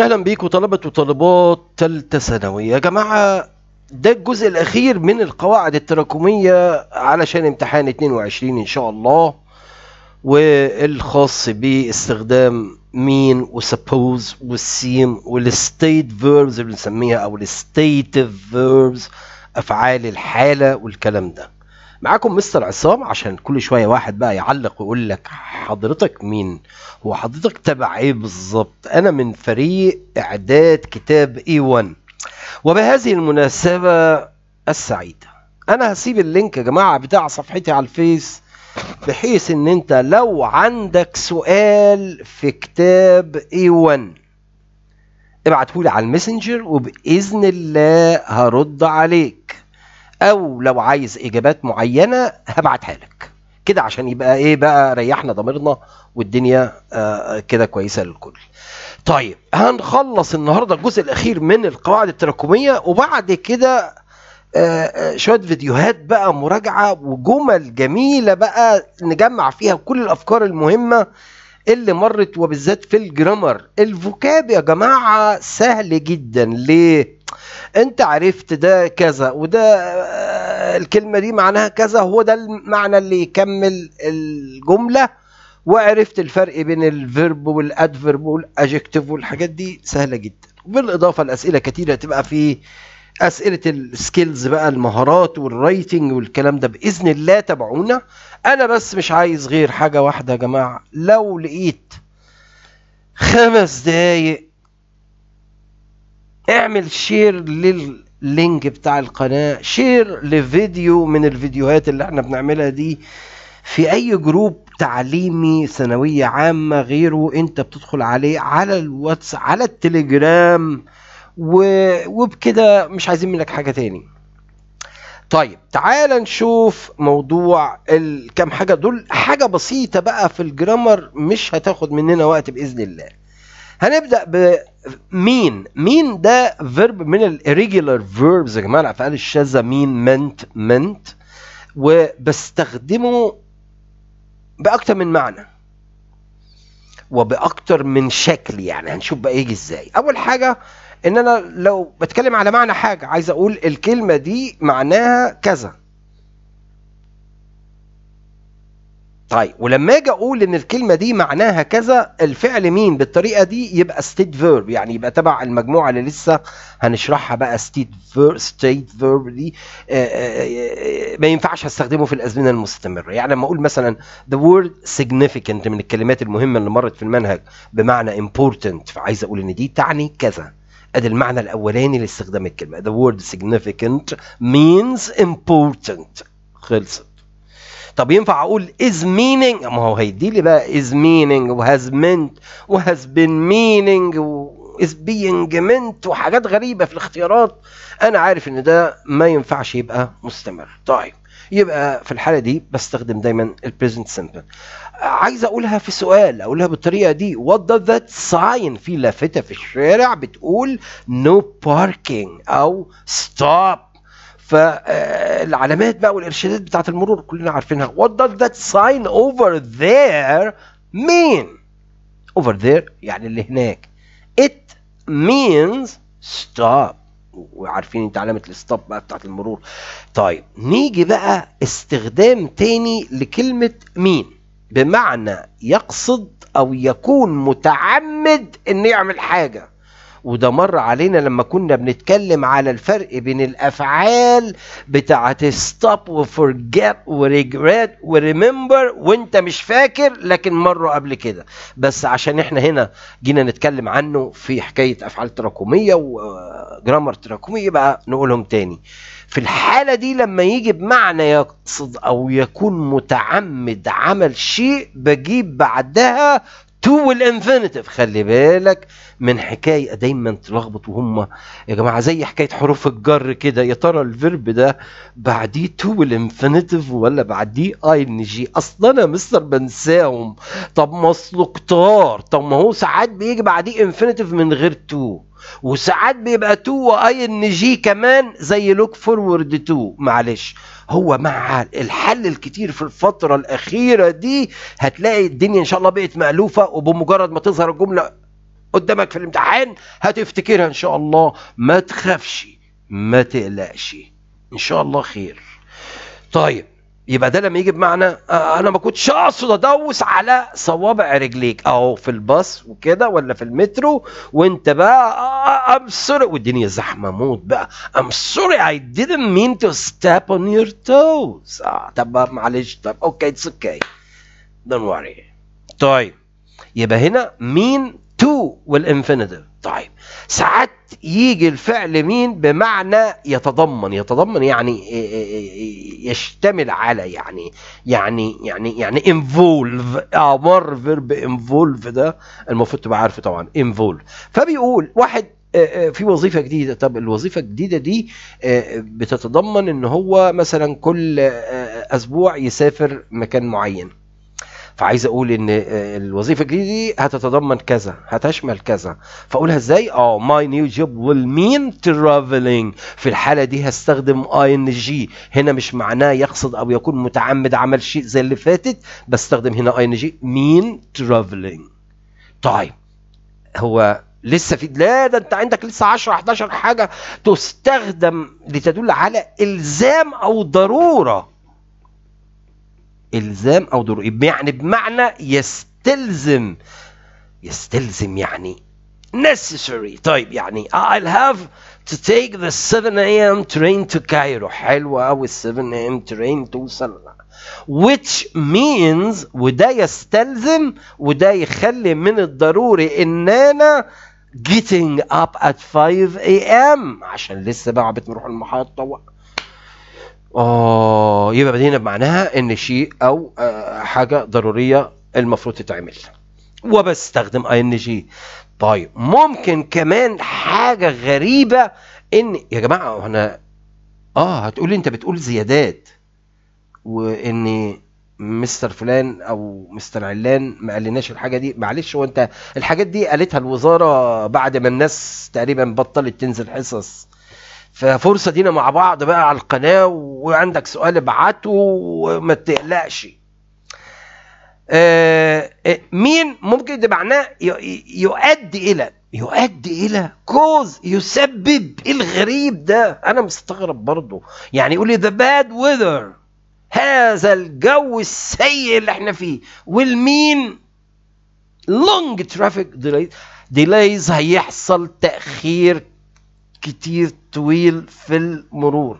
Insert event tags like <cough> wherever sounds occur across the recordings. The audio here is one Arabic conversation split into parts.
اهلا بيكم طلبة وطالبات تالتة ثانوي يا جماعة ده الجزء الاخير من القواعد التراكمية علشان امتحان 22 ان شاء الله والخاص باستخدام مين وسبوز والسيم والستيت فيربز اللي بنسميها او الستيتف فيربز افعال الحالة والكلام ده معاكم مستر عصام عشان كل شويه واحد بقى يعلق ويقول لك حضرتك مين هو حضرتك تبع ايه بالظبط انا من فريق اعداد كتاب اي 1 وبهذه المناسبه السعيده انا هسيب اللينك يا جماعه بتاع صفحتي على الفيس بحيث ان انت لو عندك سؤال في كتاب اي 1 ابعتهولي على الماسنجر وباذن الله هرد عليك او لو عايز اجابات معينه هبعتها لك كده عشان يبقى ايه بقى ريحنا ضميرنا والدنيا آه، كده كويسه للكل طيب هنخلص النهارده الجزء الاخير من القواعد التراكميه وبعد كده آه، آه، شويه فيديوهات بقى مراجعه وجمل جميله بقى نجمع فيها كل الافكار المهمه اللي مرت وبالذات في الجرامر الفوكاب يا جماعة سهل جدا ليه انت عرفت ده كذا وده آه، الكلمة دي معناها كذا هو ده المعنى اللي يكمل الجملة وعرفت الفرق بين الفيرب والادفيرب والادجكتيف والحاجات دي سهلة جدا وبالاضافة لاسئلة كتيرة تبقى في اسئله السكيلز بقى المهارات والرايتنج والكلام ده باذن الله تابعونا انا بس مش عايز غير حاجه واحده يا جماعه لو لقيت خمس دقايق اعمل شير لللينك بتاع القناه شير لفيديو من الفيديوهات اللي احنا بنعملها دي في اي جروب تعليمي ثانويه عامه غيره انت بتدخل عليه على الواتس على التليجرام وبكده مش عايزين منك حاجه تاني طيب تعال نشوف موضوع الكام حاجه دول حاجه بسيطه بقى في الجرامر مش هتاخد مننا وقت باذن الله هنبدا ب مين مين ده فيرب من الirregular فيربز يا جماعه الافعال الشاذه مين منت منت وبستخدمه باكتر من معنى وباكتر من شكل يعني هنشوف بقى يجي ازاي اول حاجه ان انا لو بتكلم على معنى حاجه عايز اقول الكلمه دي معناها كذا طيب ولما اجي اقول ان الكلمه دي معناها كذا الفعل مين بالطريقه دي يبقى ستيت فيرب يعني يبقى تبع المجموعه اللي لسه هنشرحها بقى ستيت فيرب state verb دي آه، آه، آه، ما ينفعش استخدمه في الازمنه المستمره يعني لما اقول مثلا the word significant من الكلمات المهمه اللي مرت في المنهج بمعنى important فعايز اقول ان دي تعني كذا ادي المعنى الاولاني لاستخدام الكلمه the word significant means important خلصت طب ينفع اقول is meaning ما هو هيدي لي بقى is meaning has meant has been meaning و is being meant وحاجات غريبه في الاختيارات انا عارف ان ده ما ينفعش يبقى مستمر طيب يبقى في الحاله دي بستخدم دايما البريزنت سيمبل عايز اقولها في سؤال اقولها بالطريقه دي وات does ذات ساين في لافته في الشارع بتقول نو no parking او ستوب فالعلامات آه، بقى والارشادات بتاعه المرور كلنا عارفينها وات does ذات ساين اوفر ذير mean over there يعني اللي هناك it means stop وعارفين انت علامه الاستوب بقى بتاعت المرور طيب نيجي بقى استخدام تاني لكلمه مين بمعنى يقصد او يكون متعمد انه يعمل حاجه وده مر علينا لما كنا بنتكلم على الفرق بين الافعال بتاعه ستوب وفورجيت وريجريت وريمبر وانت مش فاكر لكن مروا قبل كده بس عشان احنا هنا جينا نتكلم عنه في حكايه افعال تراكميه وجرامر تراكميه بقى نقولهم تاني في الحالة دي لما يجي بمعنى يقصد أو يكون متعمد عمل شيء بجيب بعدها تو الانفينيتيف خلي بالك من حكايه دايما تلخبط وهم يا جماعه زي حكايه حروف الجر كده يا ترى الفيرب ده بعديه تو الانفينيتيف ولا بعديه اي ان جي اصلا انا مستر بنساهم طب ما اصله كتار طب ما هو ساعات بيجي بعديه انفينيتيف من غير تو وساعات بيبقى 2 واي ان جي كمان زي لوك فورورد 2 معلش هو مع الحل الكتير في الفتره الاخيره دي هتلاقي الدنيا ان شاء الله بقت مالوفه وبمجرد ما تظهر الجمله قدامك في الامتحان هتفتكرها ان شاء الله ما تخافش ما تقلقش ان شاء الله خير طيب يبقى ده لما يجي بمعنى آه، انا ما كنتش اقصد ادوس على صوابع رجليك اهو في الباص وكده ولا في المترو وانت بقى ام آه، سوري آه، والدنيا زحمه موت بقى ام سوري اي didn't mean to step on your toes اه طب معلش طب اوكي اتس اوكي دون وري طيب يبقى هنا مين تو والانفينيتيف طيب ساعات يجي الفعل مين بمعنى يتضمن يتضمن يعني إيه، إيه، إيه، يشتمل على يعني يعني يعني يعني انفولف امر فيرب انفولف ده المفروض تبقى عارفه طبعا انفولف فبيقول واحد آه، آه، في وظيفة جديدة طب الوظيفة الجديدة دي آه، بتتضمن ان هو مثلا كل اسبوع يسافر مكان معين فعايز اقول ان آه، الوظيفه الجديده دي هتتضمن كذا هتشمل كذا فاقولها ازاي اه ماي نيو جوب ويل مين ترافلينج في الحاله دي هستخدم اي ان جي هنا مش معناه يقصد او يكون متعمد عمل شيء زي اللي فاتت بستخدم هنا اي ان جي مين ترافلينج طيب هو لسه في لا ده انت عندك لسه 10 11 حاجه تستخدم لتدل على الزام او ضروره الزام او ضروري يعني بمعنى يستلزم يستلزم يعني necessary طيب يعني I'll have to take the 7 a.m. train to Cairo حلوة أو ال 7 a.m. train توصل which means وده يستلزم وده يخلي من الضروري إن أنا getting up at 5 a.m. عشان لسه بقى بتروح المحطة اه يبقى هنا بمعناها ان شيء او آه، حاجه ضروريه المفروض تتعمل وبستخدم اي ان جي طيب ممكن كمان حاجه غريبه ان يا جماعه انا اه هتقولي انت بتقول زيادات وان مستر فلان او مستر علان ما قالناش الحاجه دي معلش هو انت الحاجات دي قالتها الوزاره بعد ما الناس تقريبا بطلت تنزل حصص ففرصة دينا مع بعض بقى على القناة وعندك سؤال ابعته وما تقلقش آه، مين ممكن معناه يؤدي الى يؤدي الى كوز يسبب الغريب ده انا مستغرب برضه يعني يقول لي ذا باد ويذر هذا الجو السيء اللي احنا فيه والمين لونج ترافيك ديلايز هيحصل تاخير كتير طويل في المرور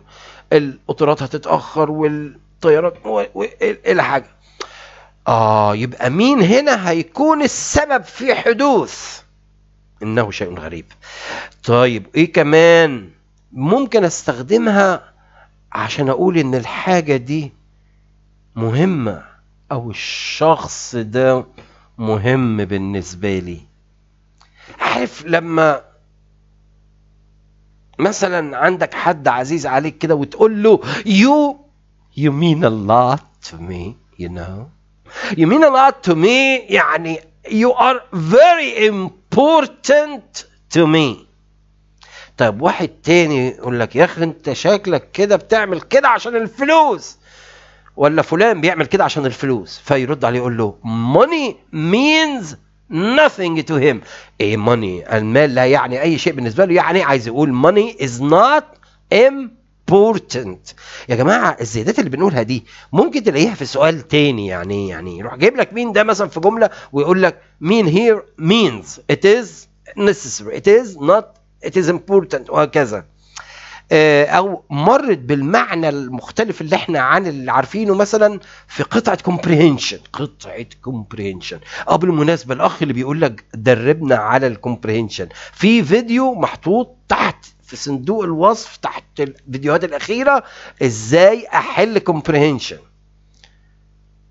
القطارات هتتاخر والطيارات والى حاجه اه يبقى مين هنا هيكون السبب في حدوث انه شيء غريب طيب ايه كمان ممكن استخدمها عشان اقول ان الحاجه دي مهمه او الشخص ده مهم بالنسبه لي عارف لما مثلا عندك حد عزيز عليك كده وتقول له يو يو مين ا لوت تو مي يو نو يو مين ا لوت تو مي يعني يو ار فيري امبورتنت تو مي طيب واحد تاني يقول لك يا اخي انت شكلك كده بتعمل كده عشان الفلوس ولا فلان بيعمل كده عشان الفلوس فيرد عليه يقول له money means nothing to him ايه money المال لا يعني اي شيء بالنسبه له يعني عايز يقول money is not important يا جماعه الزيادات اللي بنقولها دي ممكن تلاقيها في سؤال تاني يعني يعني يروح جايب لك مين ده مثلا في جمله ويقول لك مين here means it is necessary it is not it is important وهكذا آه، او مرت بالمعنى المختلف اللي احنا عن اللي عارفينه مثلا في قطعه كومبريهنشن قطعه كومبريهنشن اه بالمناسبه الاخ اللي بيقول لك دربنا على الكومبريهنشن في فيديو محطوط تحت في صندوق الوصف تحت الفيديوهات الاخيره ازاي احل كومبريهنشن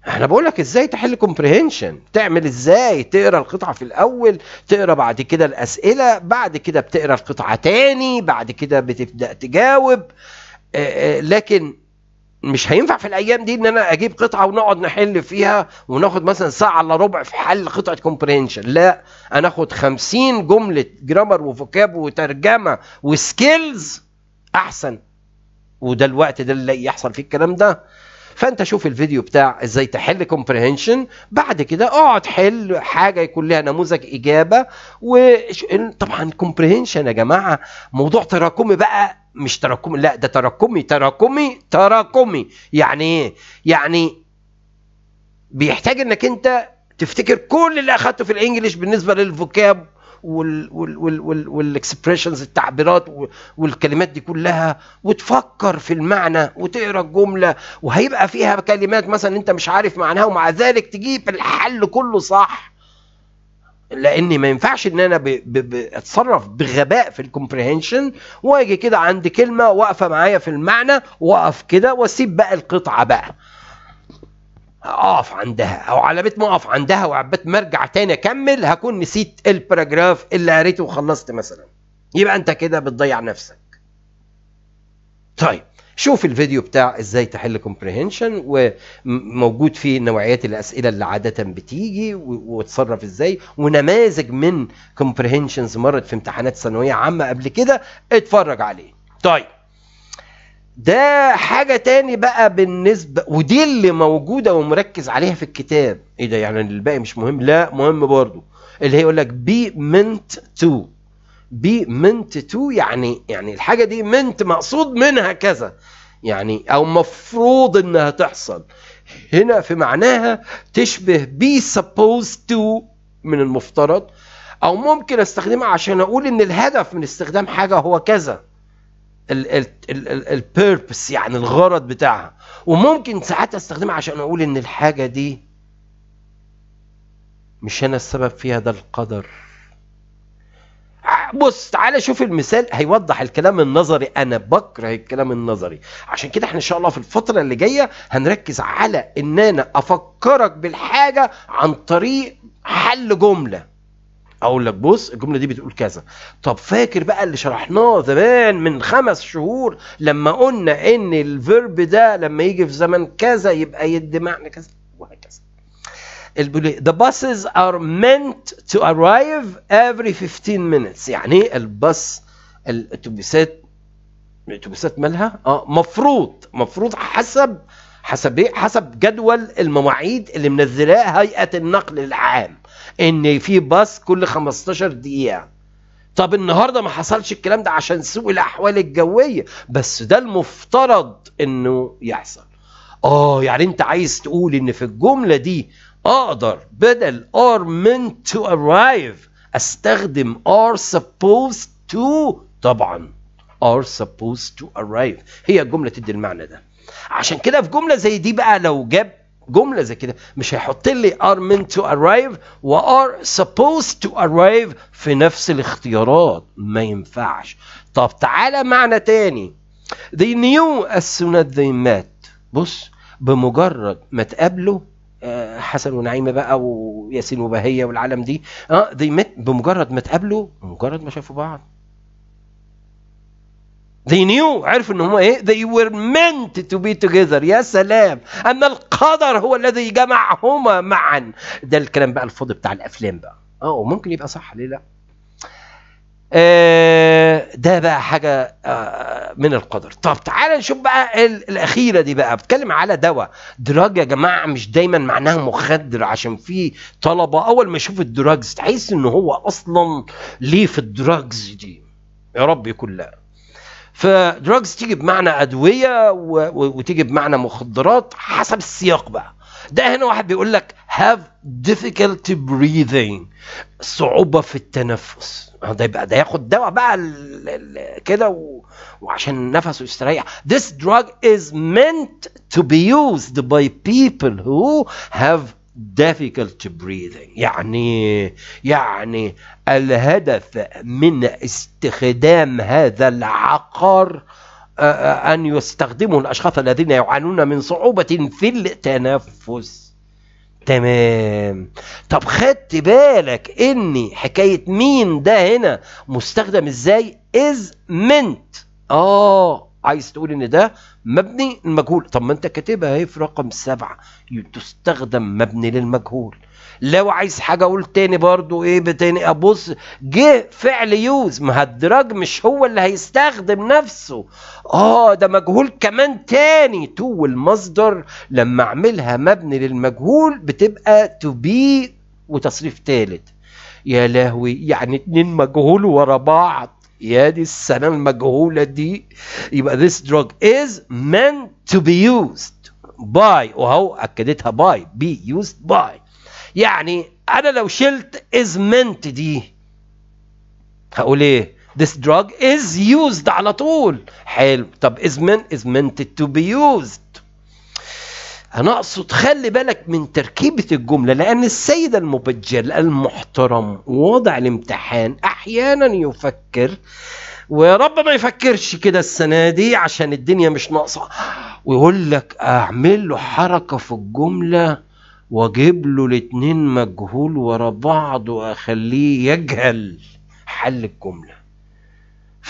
انا بقول لك ازاي تحل كومبريهنشن تعمل ازاي تقرا القطعه في الاول تقرا بعد كده الاسئله بعد كده بتقرا القطعه تاني بعد كده بتبدا تجاوب آه، آه، لكن مش هينفع في الايام دي ان انا اجيب قطعه ونقعد نحل فيها وناخد مثلا ساعه الا ربع في حل قطعه كومبريهنشن لا انا اخد 50 جمله جرامر وفوكاب وترجمه وسكيلز احسن وده الوقت ده اللي يحصل فيه الكلام ده فانت شوف الفيديو بتاع ازاي تحل كومبريهنشن بعد كده اقعد حل حاجه يكون لها نموذج اجابه وطبعا كومبريهنشن يا جماعه موضوع تراكمي بقى مش تراكمي لا ده تراكمي تراكمي تراكمي يعني ايه يعني بيحتاج انك انت تفتكر كل اللي اخدته في الانجليش بالنسبه للفوكاب والاكسبريشنز التعبيرات والكلمات دي كلها وتفكر في المعنى وتقرا الجمله وهيبقى فيها كلمات مثلا انت مش عارف معناها ومع ذلك تجيب الحل كله صح لاني ما ينفعش ان انا اتصرف بغباء في الكومبريهنشن واجي كده عند كلمه واقفه معايا في المعنى واقف كده واسيب بقى القطعه بقى اقف عندها او على بيت ما اقف عندها وعلى بيت ما ارجع تاني اكمل هكون نسيت الباراجراف اللي قريته وخلصت مثلا يبقى انت كده بتضيع نفسك طيب شوف الفيديو بتاع ازاي تحل كومبريهنشن وموجود فيه نوعيات الاسئله اللي عاده بتيجي وتصرف ازاي ونماذج من كومبريهنشنز مرت في امتحانات ثانويه عامه قبل كده اتفرج عليه طيب ده حاجة تاني بقى بالنسبة ودي اللي موجودة ومركز عليها في الكتاب ايه ده يعني الباقي مش مهم لا مهم برضو اللي هي يقول لك بي منت تو بي منت تو يعني يعني الحاجة دي منت مقصود منها كذا يعني او مفروض انها تحصل هنا في معناها تشبه بي سبوز تو من المفترض او ممكن استخدمها عشان اقول ان الهدف من استخدام حاجة هو كذا البيربس يعني الغرض بتاعها وممكن ساعات استخدمها عشان اقول ان الحاجه دي مش انا السبب فيها ده القدر بص تعالى شوف المثال هيوضح الكلام النظري انا بكره الكلام النظري عشان كده احنا ان شاء الله في الفتره اللي جايه هنركز على ان انا افكرك بالحاجه عن طريق حل جمله اقول لك بص الجمله دي بتقول كذا طب فاكر بقى اللي شرحناه زمان من خمس شهور لما قلنا ان الفيرب ده لما يجي في زمن كذا يبقى يدي معنى كذا وهكذا إيه؟ the buses are meant to arrive every 15 minutes يعني ايه الباص الاتوبيسات الاتوبيسات مالها اه مفروض مفروض حسب حسب ايه حسب جدول المواعيد اللي منزلاه هيئه النقل العام ان في باص كل 15 دقيقه طب النهارده ما حصلش الكلام ده عشان سوء الاحوال الجويه بس ده المفترض انه يحصل اه يعني انت عايز تقول ان في الجمله دي اقدر بدل ار من تو ارايف استخدم ار supposed تو طبعا ار supposed تو ارايف هي الجمله تدي المعنى ده عشان كده في جمله زي دي بقى لو جاب جمله زي كده مش هيحط لي ار مين تو ارايف و سبوز تو ارايف في نفس الاختيارات ما ينفعش طب تعالى معنى تاني they knew as soon as they met بص بمجرد ما تقابلوا آه، حسن ونعيمه بقى وياسين وبهيه والعالم دي اه they met بمجرد ما تقابلوا بمجرد ما شافوا بعض They knew عرفوا ان هم ايه they were meant to be together يا سلام ان القدر هو الذي جمعهما معا ده الكلام بقى الفاضي بتاع الافلام بقى اه وممكن يبقى صح ليه لا آه، ده بقى حاجة آه، من القدر طب تعال نشوف بقى الأخيرة دي بقى بتكلم على دواء دراج يا جماعة مش دايما معناها مخدر عشان في طلبة أول ما يشوف الدراجز تحس إن هو أصلا ليه في الدراجز دي يا رب يكون لا فدراجز تيجي بمعنى ادويه وتيجي بمعنى مخدرات حسب السياق بقى ده هنا واحد بيقول لك هاف difficulty breathing صعوبة في التنفس ده يبقى ده ياخد دواء بقى كده و... وعشان نفسه يستريح this drug is meant to be used by people who have difficult breathing يعني يعني الهدف من استخدام هذا العقار آه، آه، أن يستخدمه الأشخاص الذين يعانون من صعوبة في التنفس تمام طب خدت بالك ان حكاية مين ده هنا مستخدم ازاي is meant اه عايز تقول ان ده مبني المجهول طب ما انت كاتبها اهي في رقم سبعة تستخدم مبني للمجهول لو عايز حاجة اقول تاني برضو ايه بتاني ابص جه فعل يوز ما الدراج مش هو اللي هيستخدم نفسه اه ده مجهول كمان تاني تو المصدر لما اعملها مبني للمجهول بتبقى تو بي وتصريف تالت يا لهوي يعني اتنين مجهول ورا بعض يا دي السنة المجهولة دي يبقى this drug is meant to be used by وهو أكدتها by be used by يعني أنا لو شلت is meant دي هقول إيه this drug is used على طول حلو طب is meant is meant to be used أنا أقصد خلي بالك من تركيبة الجملة لأن السيد المبجل المحترم وضع الامتحان أحيانا يفكر ويا رب ما يفكرش كده السنة دي عشان الدنيا مش ناقصة ويقول لك أعمل له حركة في الجملة وأجيب له الاتنين مجهول ورا بعض وأخليه يجهل حل الجمله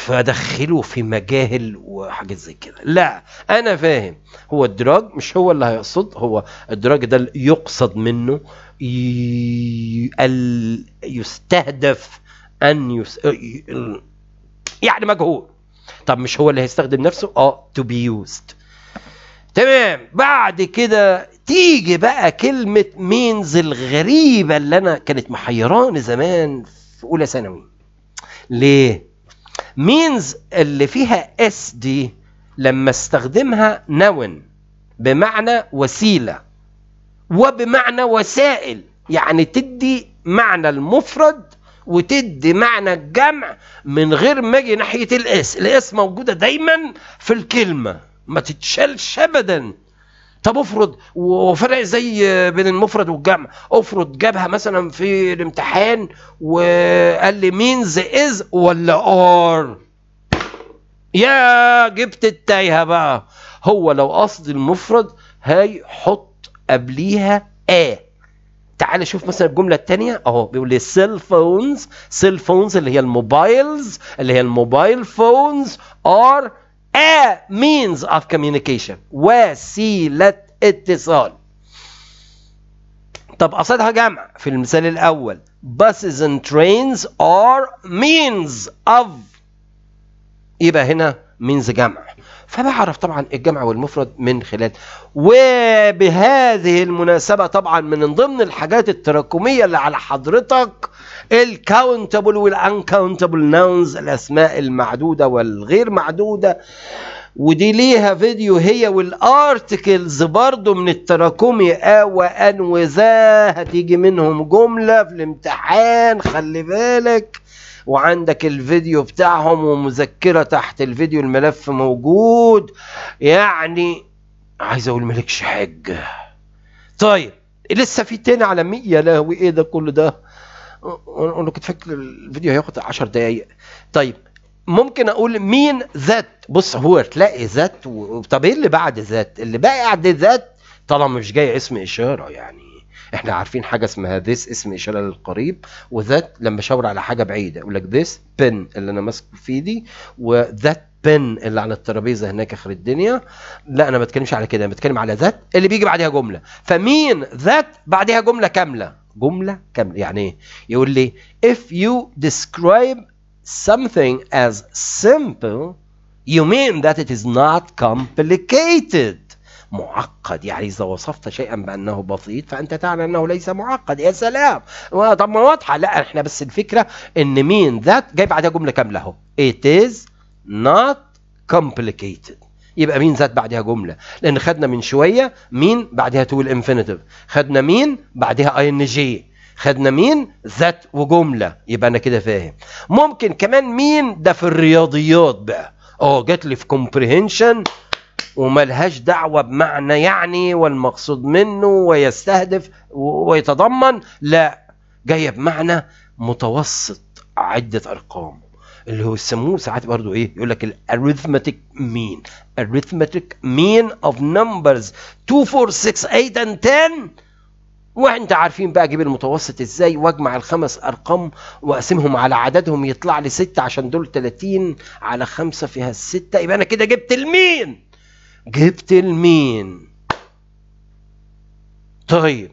فادخله في مجاهل وحاجات زي كده لا انا فاهم هو الدراج مش هو اللي هيقصد هو الدراج ده يقصد منه يستهدف ان يس... يعني مجهول طب مش هو اللي هيستخدم نفسه اه تو بي يوزد تمام بعد كده تيجي بقى كلمة مينز الغريبة اللي أنا كانت محيراني زمان في أولى ثانوي ليه؟ مينز اللي فيها اس دي لما استخدمها نون بمعنى وسيله وبمعنى وسائل يعني تدي معنى المفرد وتدي معنى الجمع من غير ما اجي ناحيه الاس الاس موجوده دايما في الكلمه ما تتشالش ابدا طب افرض وفرق زي بين المفرد والجمع افرض جابها مثلا في الامتحان وقال لي مينز از ولا ار يا جبت التايهه بقى هو لو قصد المفرد هاي حط قبليها ا تعال شوف مثلا الجمله الثانيه اهو بيقول لي سيل فونز سيل فونز اللي هي الموبايلز اللي هي الموبايل فونز ار a means of communication وسيلة اتصال طب قصدها جمع في المثال الأول buses and trains are means of يبقى هنا means جمع فبعرف طبعا الجمع والمفرد من خلال وبهذه المناسبة طبعا من ضمن الحاجات التراكمية اللي على حضرتك الكاونتبل والانكاونتبل ناونز الاسماء المعدودة والغير معدودة ودي ليها فيديو هي والارتكلز برضو من التراكمي ا آه وان وذا هتيجي منهم جملة في الامتحان خلي بالك وعندك الفيديو بتاعهم ومذكرة تحت الفيديو الملف موجود يعني عايز اقول مالكش حجة طيب لسه في تاني على 100 يا لهوي ايه ده كل ده انا كنت فاكر الفيديو هياخد 10 دقايق طيب ممكن اقول مين ذات بص هو تلاقي ذات و... طب ايه اللي بعد ذات اللي بعد ذات طالما مش جاي اسم اشاره يعني احنا عارفين حاجه اسمها ذيس اسم اشاره للقريب وذات لما اشاور على حاجه بعيده اقول لك ذيس بن اللي انا ماسكه في ايدي وذات بن اللي على الترابيزه هناك اخر الدنيا لا انا ما بتكلمش على كده انا بتكلم على ذات اللي بيجي بعدها جمله فمين ذات بعدها جمله كامله جمله كامله يعني ايه يقول لي if you describe something as simple you mean that it is not complicated معقد يعني إذا وصفت شيئا بأنه بسيط فأنت تعلم أنه ليس معقد يا سلام طب ما واضحة لا إحنا بس الفكرة إن مين ذات جاي بعدها جملة كاملة أهو it is not complicated يبقى مين ذات بعدها جمله لان خدنا من شويه مين بعدها تو الانفينيتيف خدنا مين بعدها اي ان جي خدنا مين ذات وجمله يبقى انا كده فاهم ممكن كمان مين ده في الرياضيات بقى اه جات لي في كومبريهنشن وملهاش دعوة بمعنى يعني والمقصود منه ويستهدف ويتضمن لا جاية بمعنى متوسط عدة أرقام اللي هو يسموه ساعات برضو ايه يقول لك الاريثمتيك مين أريثمتيك مين of numbers 2 4 6 8 and 10 وانت عارفين بقى اجيب المتوسط ازاي واجمع الخمس ارقام واقسمهم على عددهم يطلع لي 6 عشان دول 30 على 5 فيها 6 يبقى انا كده جبت المين جبت لمين طيب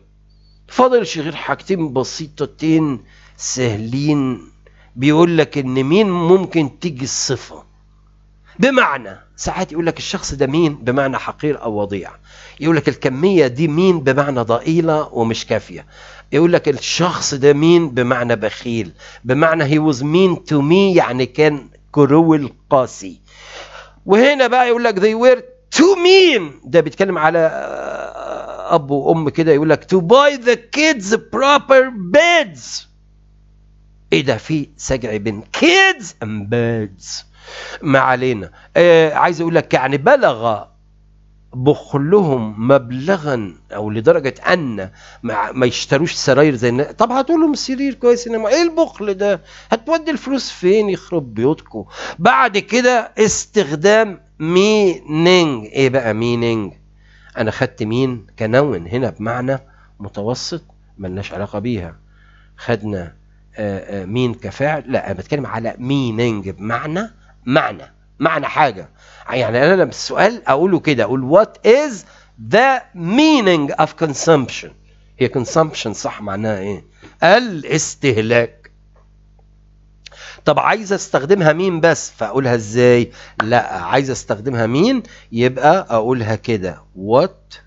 فاضلش غير حاجتين بسيطتين سهلين بيقول لك ان مين ممكن تيجي الصفه بمعنى ساعات يقول لك الشخص ده مين بمعنى حقير او وضيع يقول لك الكميه دي مين بمعنى ضئيله ومش كافيه يقول لك الشخص ده مين بمعنى بخيل بمعنى هي واز مين تو مي يعني كان كرول قاسي وهنا بقى يقول لك they were تو مين ده بيتكلم على آه، آه، اب وام كده يقول لك تو باي ذا كيدز بروبر بيدز ايه ده في سجع بين كيدز اند بيدز ما علينا آه عايز اقول لك يعني بلغ بخلهم مبلغا او لدرجه ان ما, ما يشتروش سراير زي الناس طب هتقول لهم سرير كويس انما ايه البخل ده هتودي الفلوس فين يخرب بيوتكم بعد كده استخدام مينينج ايه بقى مينينج انا خدت مين كنون هنا بمعنى متوسط ملناش علاقه بيها خدنا آه، آه، مين كفاعل لا انا بتكلم على مينينج بمعنى معنى معنى حاجه يعني انا بالسؤال اقوله كده اقول وات از ذا meaning اوف consumption هي consumption صح معناها ايه الاستهلاك طب عايز استخدمها مين بس فاقولها ازاي لا عايز استخدمها مين يبقى اقولها كده what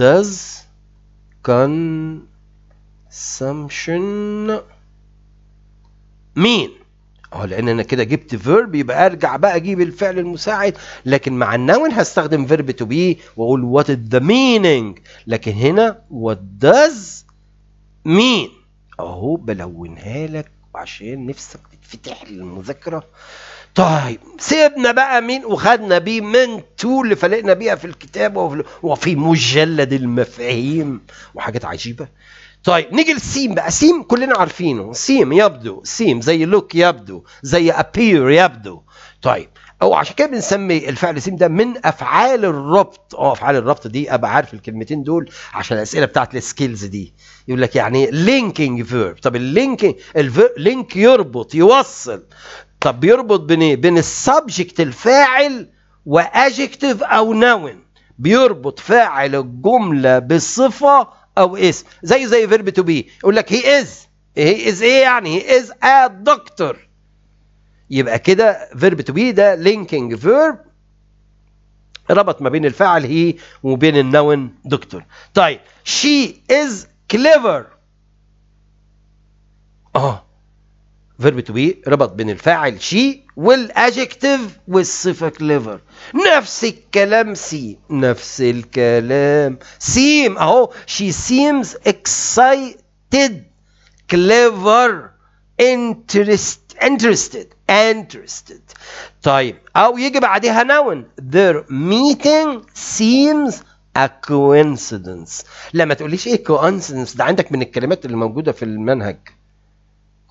does consumption مين اه لان انا كده جبت فيرب يبقى ارجع بقى اجيب الفعل المساعد لكن مع النون هستخدم فيرب تو بي واقول وات ذا مينينج لكن هنا وات داز مين اهو بلونها لك وعشان نفسك تتفتح للمذاكره طيب سيبنا بقى مين وخدنا بيه من تو اللي فلقنا بيها في الكتاب وفي, مجلد المفاهيم وحاجات عجيبه طيب نيجي لسيم بقى سيم كلنا عارفينه سيم يبدو سيم زي لوك يبدو زي ابير يبدو طيب او عشان كده بنسمي الفعل سيم ده من افعال الربط اه افعال الربط دي ابقى عارف الكلمتين دول عشان الاسئله بتاعت السكيلز دي يقول لك يعني لينكينج فيرب طب اللينكينج لينك يربط يوصل طب بيربط بين ايه بين السبجكت الفاعل واجكتيف او نون بيربط فاعل الجمله بصفه او اسم زي زي فيرب تو بي يقول لك هي از هي از ايه يعني هي از ا دكتور يبقى كده فيرب تو بي ده لينكينج فيرب ربط ما بين الفاعل هي وبين النون دكتور طيب شي از كليفر اه فيرب تو بي ربط بين الفاعل شي والادجكتيف والصفه كليفر نفس الكلام سي نفس الكلام سيم اهو شي سيمز اكسايتد كليفر انترست انترستد interested طيب أو يجي بعدها noun their meeting seems a coincidence لما تقوليش ايه coincidence ده عندك من الكلمات اللي موجودة في المنهج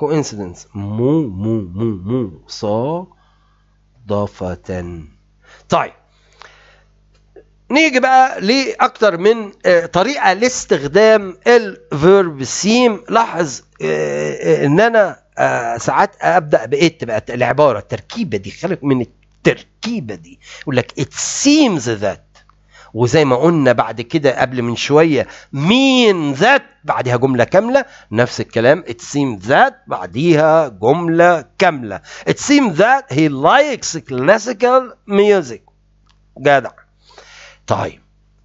coincidence مو مو مو مو صادفة طيب نيجي بقى لأكتر من آه، طريقة لاستخدام الفيرب سيم لاحظ آه، آه، إن أنا آه، ساعات ابدا بايه تبقى العباره التركيبه دي خلق من التركيبه دي يقول لك ات سيمز ذات وزي ما قلنا بعد كده قبل من شويه مين ذات بعدها جمله كامله نفس الكلام ات سيم ذات بعديها جمله كامله ات سيم ذات هي لايكس كلاسيكال ميوزك جدع طيب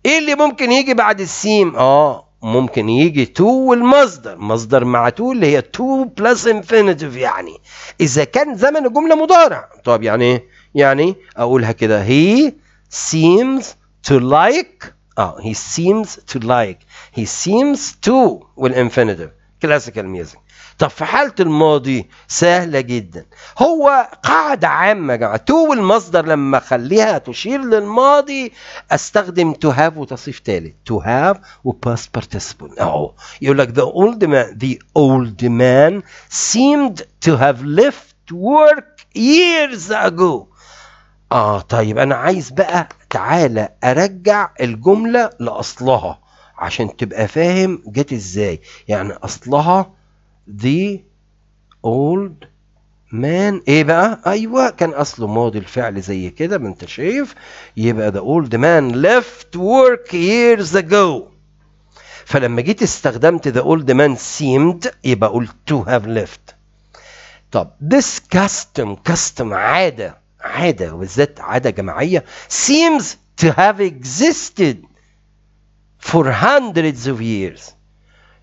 ايه اللي ممكن يجي بعد السيم اه ممكن يجي تو والمصدر مصدر مع تو اللي هي تو بلس انفينيتيف يعني اذا كان زمن الجمله مضارع طب يعني ايه يعني اقولها كده هي سيمز تو لايك اه هي سيمز تو لايك هي سيمز تو والانفينيتيف كلاسيكال ميوزك طب في حالة الماضي سهلة جدا هو قاعدة عامة يا جماعة تو المصدر لما أخليها تشير للماضي أستخدم تو هاف وتصريف ثالث تو هاف وباست بارتيسيبل أهو يقول لك the old man the old man seemed to have left work years ago آه طيب أنا عايز بقى تعالى أرجع الجملة لأصلها عشان تبقى فاهم جت إزاي يعني أصلها The old man ايه بقى؟ ايوه كان اصله ماضي الفعل زي كده ما انت شايف يبقى the old man left work years ago فلما جيت استخدمت the old man seemed يبقى قلت to have left طب this custom custom عادة عادة وبالذات عادة جماعية seems to have existed for hundreds of years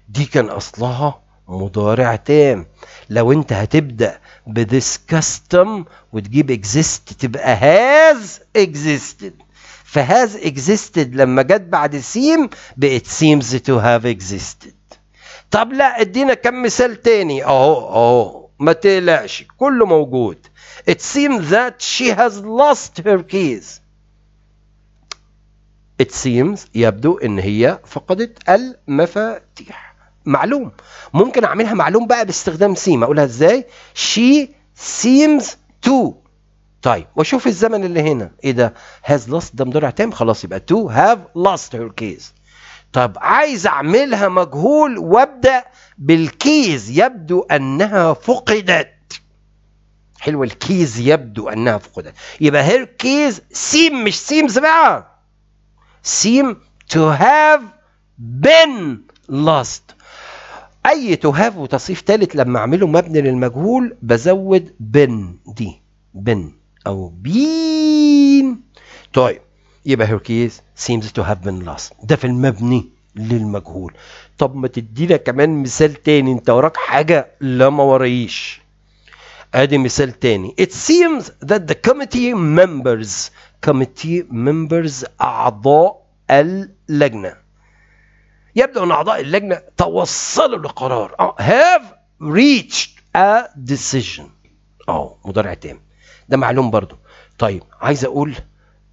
دي كان أصلها مضارع تام لو انت هتبدا بذس كاستم وتجيب اكزيست تبقى هاز اكزيستد فهاز اكزيستد لما جت بعد سيم بقت سيمز تو هاف اكزيستد طب لا ادينا كم مثال تاني اهو اهو ما تقلقش كله موجود it seems that she has lost her keys it seems يبدو ان هي فقدت المفاتيح معلوم ممكن اعملها معلوم بقى باستخدام سيم اقولها ازاي she seems to طيب واشوف الزمن اللي هنا ايه ده has lost ده مضارع تام خلاص يبقى to have lost her keys طب عايز اعملها مجهول وابدا بالكيز يبدو انها فقدت حلوه الكيز يبدو انها فقدت يبقى هير كيز سيم مش سيمز بقى سيم تو هاف بن lost اي تو هاف وتصريف ثالث لما اعمله مبني للمجهول بزود بن دي بن او بين طيب يبقى كيس سيمز تو هاف بن لاست ده في المبني للمجهول طب ما تدينا كمان مثال تاني انت وراك حاجه لا ما وريش ادي مثال تاني it seems that the committee members committee members اعضاء اللجنه يبدو أن أعضاء اللجنة توصلوا لقرار اه هاف ريتشد ا ديسيجن أه مضارع تام ده معلوم برضو طيب عايز أقول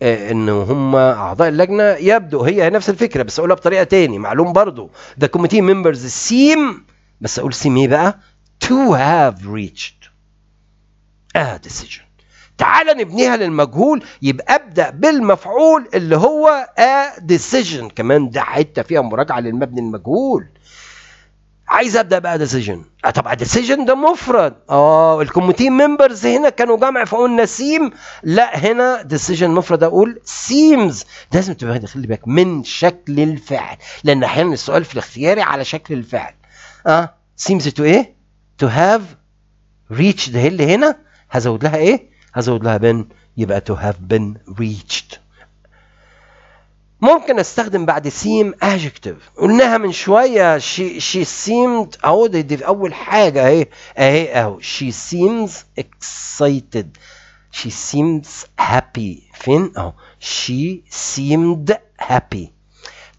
آه، ان هم اعضاء اللجنه يبدو هي نفس الفكره بس اقولها بطريقه تاني معلوم برضو ذا كوميتي ممبرز سيم بس اقول سيم ايه بقى تو هاف ريتشد ا ديسيجن تعال نبنيها للمجهول يبقى ابدا بالمفعول اللي هو ا ديسيجن كمان ده حته فيها مراجعه للمبني المجهول عايز ابدا بقى ديسيجن آه طب ديسيجن ده مفرد اه الكوميتي ممبرز هنا كانوا جمع فقلنا سيم لا هنا ديسيجن مفرد اقول سيمز لازم تبقى خلي بالك من شكل الفعل لان احيانا السؤال في الاختياري على شكل الفعل اه سيمز تو ايه تو هاف ريتش ده اللي هنا هزود لها ايه هزود لها بن يبقى to have been reached ممكن استخدم بعد سيم adjective قلناها من شويه she, she seemed اهو دي, دي اول حاجه اهي اهي اهو she seems excited she seems happy فين اهو she seemed happy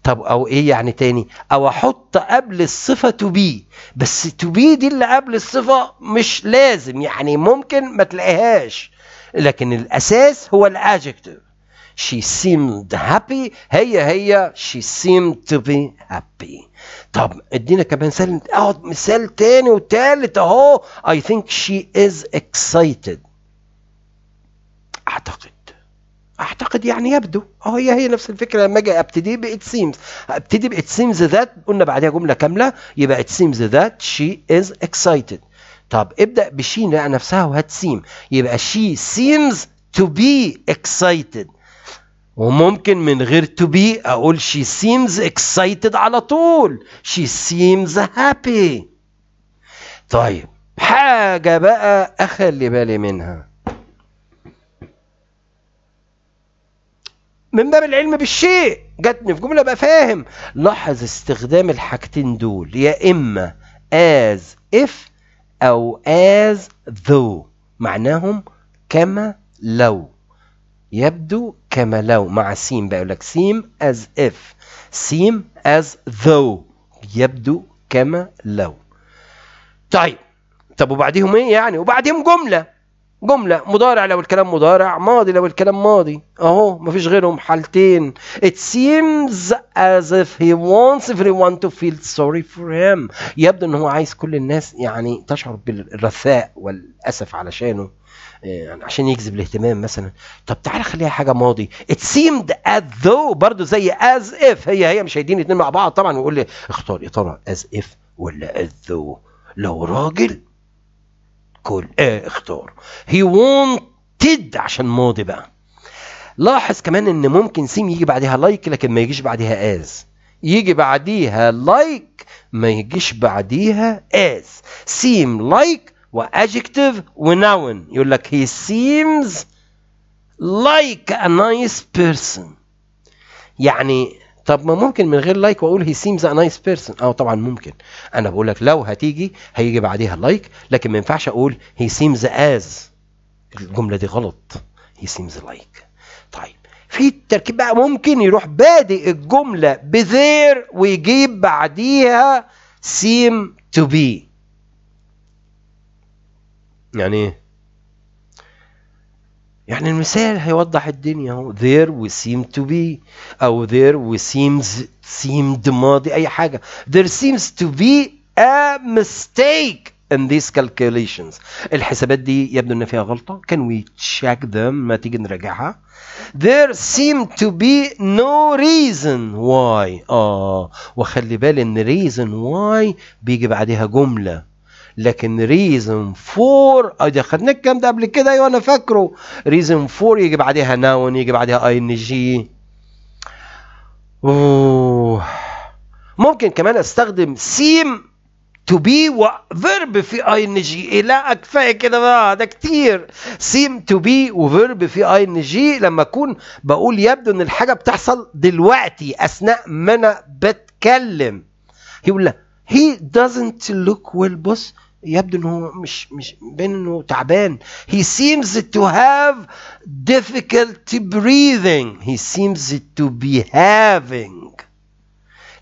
طب او ايه يعني تاني او احط قبل الصفه تو بي بس تو بي دي اللي قبل الصفه مش لازم يعني ممكن ما تلاقيهاش لكن الأساس هو الادجكتيف she seemed happy هي هي she seemed to be happy طب ادينا كمان مثال اقعد مثال تاني وتالت اهو I think she is excited اعتقد اعتقد يعني يبدو اه هي هي نفس الفكره لما اجي ابتدي ب it seems ابتدي ب it seems that قلنا بعدها جمله كامله يبقى it seems that she is excited طب ابدأ بشين بقى نفسها وهات سيم يبقى she seems to be excited وممكن من غير to be أقول she seems excited على طول she seems happy طيب حاجة بقى أخلي بالي منها من باب العلم بالشيء جاتني في جملة بقى فاهم لاحظ استخدام الحاجتين دول يا إما as if أو as though معناهم كما لو يبدو كما لو مع سيم بقى لك سيم as if سيم as though يبدو كما لو طيب طب وبعديهم ايه يعني وبعديهم جمله جملة مضارع لو الكلام مضارع ماضي لو الكلام ماضي اهو مفيش غيرهم حالتين it seems as if he wants everyone to feel sorry for him يبدو ان هو عايز كل الناس يعني تشعر بالرثاء والاسف علشانه يعني عشان يجذب الاهتمام مثلا طب تعالى خليها حاجه ماضي it seemed as though برضه زي as if هي هي مش هيدين الاثنين مع بعض طبعا ويقول لي اختار يا ترى as if ولا as though لو راجل كل إيه اختار هي wanted عشان ماضي بقى لاحظ كمان ان ممكن سيم يجي بعدها لايك like لكن ما يجيش بعدها از يجي بعديها لايك like ما يجيش بعديها از سيم لايك وادجكتيف وناون يقول لك هي سيمز لايك ا نايس بيرسون يعني طب ما ممكن من غير لايك واقول هي سيمز ا نايس بيرسون اه طبعا ممكن انا بقول لك لو هتيجي هيجي بعديها لايك لكن ما ينفعش اقول هي سيمز از الجمله دي غلط هي سيمز لايك طيب في التركيب بقى ممكن يروح بادئ الجمله بذير ويجيب بعديها سيم تو بي يعني ايه يعني المثال هيوضح الدنيا اهو there we seem to be او there we seems seemed ماضي اي حاجه there seems to be a mistake in these calculations الحسابات دي يبدو ان فيها غلطه can we check them ما تيجي نراجعها there seem to be no reason why اه وخلي بالي ان reason why بيجي بعدها جمله لكن ريزن فور ده خدنا الكلام ده قبل كده ايوه انا فاكره ريزن فور يجي بعدها ناون يجي بعدها اي ان جي ممكن كمان استخدم سيم تو بي وفيرب في اي ان جي إيه لا كفايه كده بقى ده كتير سيم تو بي وفيرب في اي ان جي لما اكون بقول يبدو ان الحاجه بتحصل دلوقتي اثناء ما انا بتكلم يقول لا he doesn't look well بص يبدو انه مش مش بين انه تعبان he seems to have difficulty breathing he seems to be having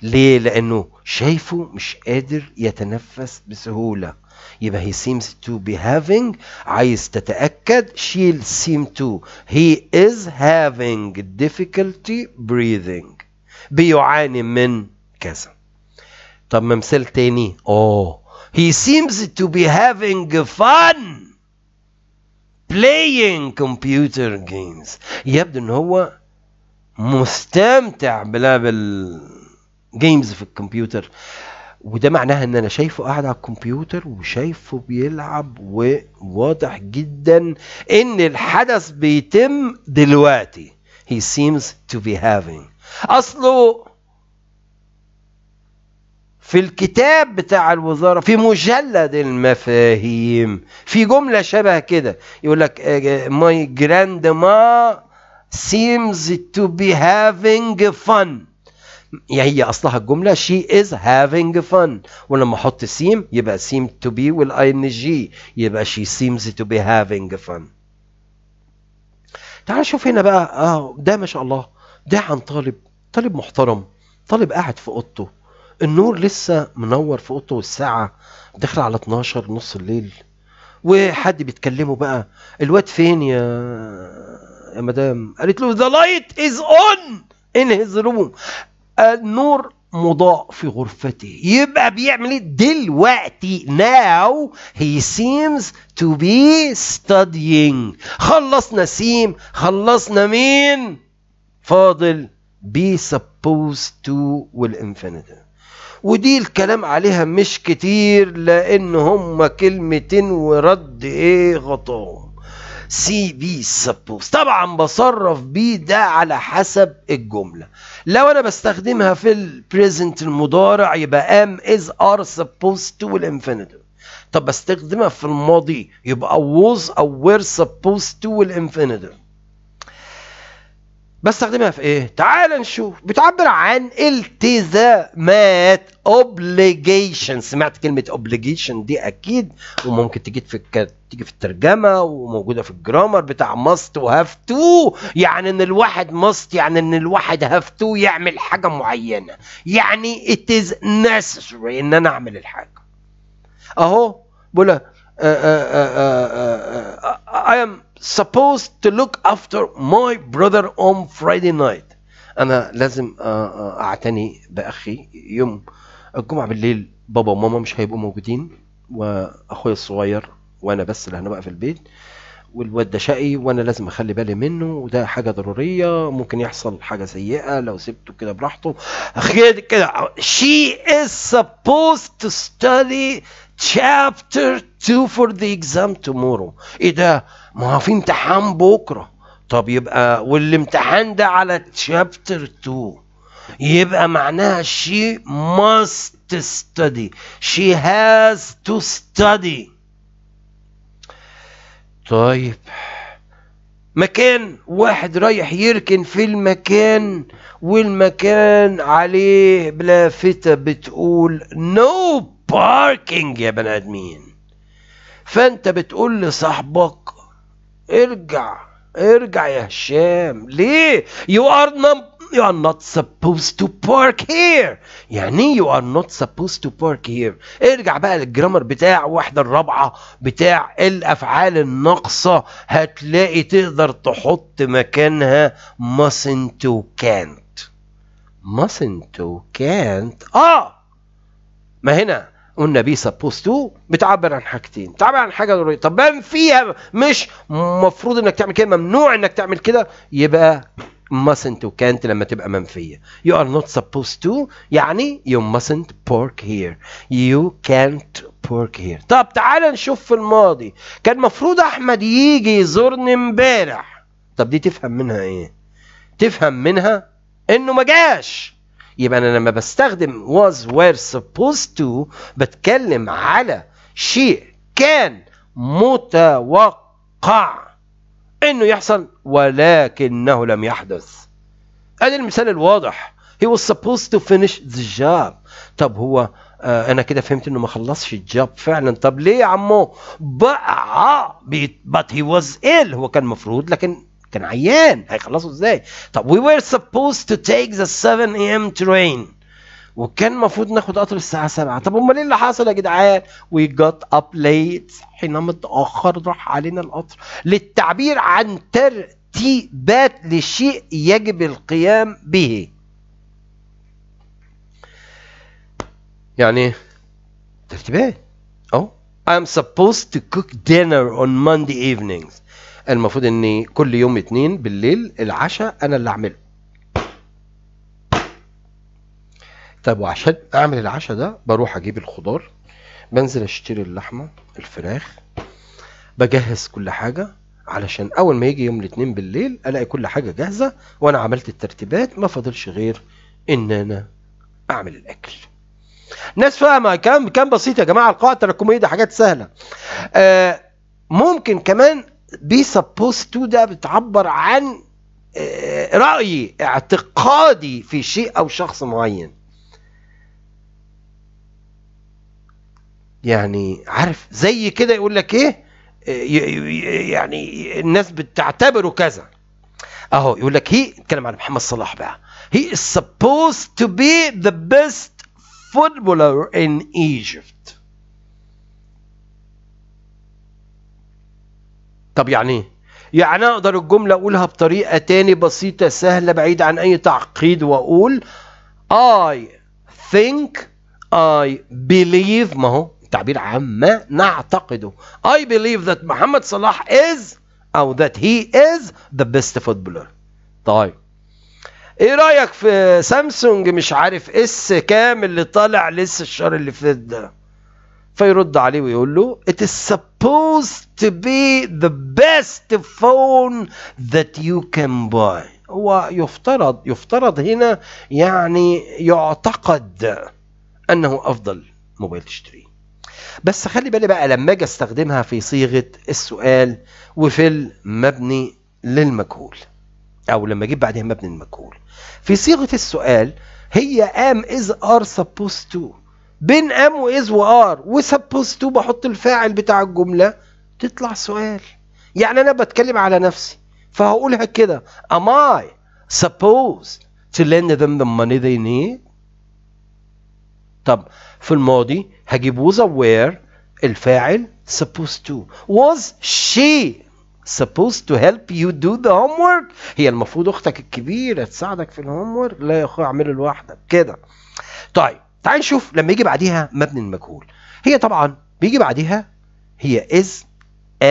ليه لانه شايفه مش قادر يتنفس بسهوله يبقى he seems to be having عايز تتأكد she'll seem to he is having difficulty breathing بيعاني من كذا طب ممثل تاني اه He seems to be having fun playing computer games. يبدو ان هو مستمتع بلعب الجيمز في الكمبيوتر وده معناها ان انا شايفه قاعد على الكمبيوتر وشايفه بيلعب وواضح جدا ان الحدث بيتم دلوقتي he seems to be having اصله في الكتاب بتاع الوزارة في مجلد المفاهيم في جملة شبه كده يقول لك ماي جراند ما seems to be having fun يعني هي اصلها الجمله she is having fun ولما احط سيم يبقى سيم to be والاي ان جي يبقى she seems to be having fun تعال شوف هنا بقى اه ده ما شاء الله ده عن طالب طالب محترم طالب قاعد في اوضته النور لسه منور في اوضته والساعه داخله على 12 نص الليل وحد بيتكلمه بقى الواد فين يا يا مدام قالت له ذا لايت از اون ان هيز روم النور مضاء في غرفته يبقى بيعمل ايه دلوقتي ناو هي سيمز تو بي studying خلصنا سيم خلصنا مين فاضل بي سبوز تو والانفينيتيف ودي الكلام عليها مش كتير لان هما كلمتين ورد ايه غطاهم سي بي سبوز طبعا بصرف بي ده على حسب الجمله لو انا بستخدمها في البريزنت المضارع يبقى ام از ار سبوز تو الانفينيتيف طب بستخدمها في الماضي يبقى ووز او وير سبوز تو الانفينيتيف بستخدمها في ايه؟ تعال نشوف بتعبر عن التزامات obligation سمعت كلمة obligation دي أكيد وممكن تجي في تيجي في الترجمة وموجودة في الجرامر بتاع must وهاف تو يعني إن الواحد must يعني إن الواحد هاف تو يعمل حاجة معينة يعني it is necessary إن أنا أعمل الحاجة أهو بقولها أه am supposed to look after my brother on Friday night انا لازم آه، آه، اعتني باخي يوم الجمعه بالليل بابا وماما مش هيبقوا موجودين واخويا الصغير وانا بس اللي هنبقى في البيت والواد ده شقي وانا لازم اخلي بالي منه وده حاجه ضروريه ممكن يحصل حاجه سيئه لو سبته كده براحته اخي كده she is supposed to study chapter 2 for the exam tomorrow ايه ده ما هو في امتحان بكره طب يبقى والامتحان ده على chapter 2 يبقى معناها she must study she has to study طيب مكان واحد رايح يركن في المكان والمكان عليه بلافتة بتقول نوب باركينج يا بني ادمين فانت بتقول لصاحبك ارجع ارجع يا هشام ليه يو ار نم you are not supposed to park here يعني إيه you are not supposed to park here ارجع بقى للجرامر بتاع واحدة الرابعة بتاع الأفعال الناقصة هتلاقي تقدر تحط مكانها mustn't to can't mustn't to can't اه ما هنا قلنا بي سبوز تو بتعبر عن حاجتين بتعبر عن حاجه ضروريه طب ما فيها مش مفروض انك تعمل كده ممنوع انك تعمل كده يبقى mustn't can't لما تبقى منفيه you are not supposed to يعني you mustn't pork here you can't pork here طب تعال نشوف في الماضي كان مفروض احمد يجي يزورني امبارح طب دي تفهم منها ايه تفهم منها انه ما جاش يبقى انا لما بستخدم was were supposed to بتكلم على شيء كان متوقع انه يحصل ولكنه لم يحدث ادي المثال الواضح he was supposed to finish the job طب هو آه، انا كده فهمت انه ما خلصش الجاب فعلا طب ليه يا عمو بقى but he was ill هو كان مفروض لكن كان عيان هيخلصوا ازاي طب we were supposed to take the 7 a.m. train وكان المفروض ناخد قطر الساعة 7 طب امال ايه اللي حصل يا جدعان؟ وي got اب ليت صحينا متأخر راح علينا القطر للتعبير عن ترتيبات لشيء يجب القيام به يعني ترتيبات I I'm supposed to cook dinner on Monday evenings المفروض ان كل يوم اتنين بالليل العشاء انا اللي اعمله طب وعشان اعمل العشاء ده بروح اجيب الخضار بنزل اشتري اللحمه الفراخ بجهز كل حاجه علشان اول ما يجي يوم الاثنين بالليل الاقي كل حاجه جاهزه وانا عملت الترتيبات ما فاضلش غير ان انا اعمل الاكل ناس فاهمه كام كام بسيط يا جماعه القاعده التراكميه دي حاجات سهله آه ممكن كمان بي سبوز تو ده بتعبر عن آه، رأيي اعتقادي في شيء أو شخص معين يعني عارف زي كده يقول لك ايه آه، يعني الناس بتعتبره كذا اهو يقول لك هي اتكلم عن محمد صلاح بقى هي is supposed to be the best footballer in Egypt طب يعني ايه يعني اقدر الجمله اقولها بطريقه تاني بسيطه سهله بعيد عن اي تعقيد واقول I think I believe ما هو تعبير عما نعتقده I believe that محمد صلاح is أو that he is the best footballer طيب ايه رأيك في سامسونج مش عارف اس كام اللي طالع لسه الشهر اللي فات ده فيرد عليه ويقول له it is supposed to be the best phone that you can buy هو يفترض يفترض هنا يعني يعتقد انه افضل موبايل تشتريه بس خلي بالي بقى لما اجي استخدمها في صيغه السؤال وفي المبني للمجهول او لما اجيب بعدها مبني المجهول في صيغه السؤال هي ام از ار سبوست تو بين ام واذ وار وسبوز تو بحط الفاعل بتاع الجمله تطلع سؤال يعني انا بتكلم على نفسي فهقولها كده am I supposed to lend them the money they need طب في الماضي هجيب was aware الفاعل supposed to was she supposed to help you do the homework هي المفروض اختك الكبيره تساعدك في الهوم لا يا اخويا اعمله لوحدك كده طيب تعال نشوف لما يجي بعديها مبني المجهول هي طبعا بيجي بعديها هي is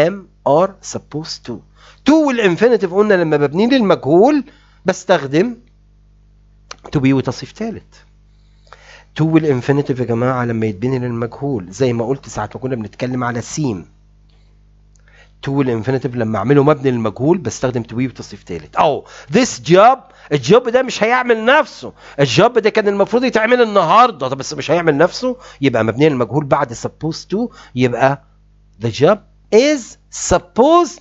am are supposed to to والانفينيتيف قلنا لما ببني للمجهول بستخدم to be وتصريف ثالث to والانفينيتيف يا جماعه لما يتبني للمجهول زي ما قلت ساعه ما كنا بنتكلم على سيم تو الانفينيتيف لما اعمله مبني للمجهول بستخدم تو بي بتصريف ثالث او ذس جاب الجوب ده مش هيعمل نفسه الجوب ده كان المفروض يتعمل النهارده طب بس مش هيعمل نفسه يبقى مبني للمجهول بعد supposed to يبقى the job is supposed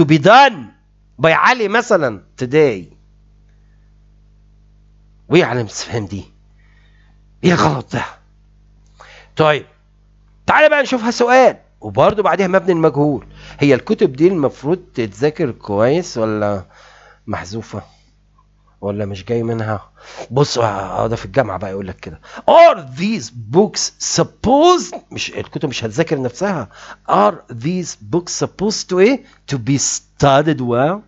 to be done by علي مثلا today وايه على الاستفهام دي ايه الغلط ده طيب تعالى بقى نشوفها سؤال وبرضه بعدها مبني المجهول هي الكتب دي المفروض تتذاكر كويس ولا محذوفه ولا مش جاي منها بص ده في الجامعه بقى يقول لك كده are these books supposed مش الكتب مش هتذاكر نفسها are these books supposed to ايه to be studied well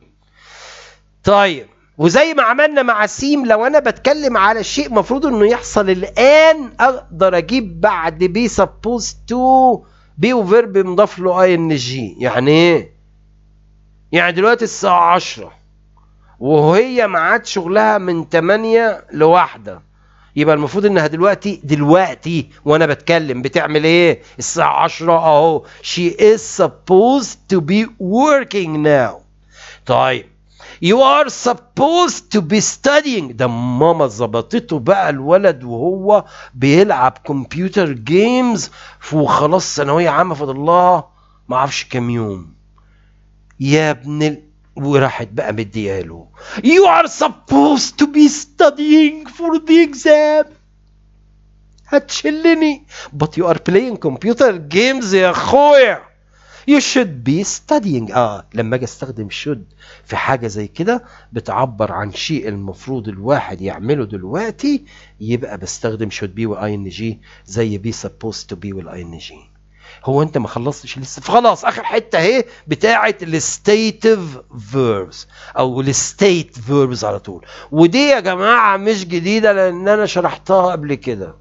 طيب وزي ما عملنا مع سيم لو انا بتكلم على شيء مفروض انه يحصل الان اقدر اجيب بعد بي supposed to بي وفيرب مضاف له اي ان جي يعني ايه يعني دلوقتي الساعه 10 وهي ميعاد شغلها من 8 لواحدة يبقى المفروض انها دلوقتي دلوقتي وانا بتكلم بتعمل ايه الساعه 10 اهو she is supposed to be working now طيب You are supposed to be studying ده ماما ظبطته بقى الولد وهو بيلعب كمبيوتر جيمز وخلاص ثانوية عامة فضل الله ما اعرفش كام يوم يا ابن ال... وراحت بقى مديها له You are supposed to be studying for the exam هتشلني but you are playing computer games يا اخويا You should be studying. اه لما اجي استخدم should في حاجة زي كده بتعبر عن شيء المفروض الواحد يعمله دلوقتي يبقى بستخدم should be ان جي زي be supposed to be ان جي هو انت ما خلصتش لسه خلاص اخر حته اهي بتاعه الستيتيف فيربز او الستيت فيربز على طول ودي يا جماعه مش جديده لان انا شرحتها قبل كده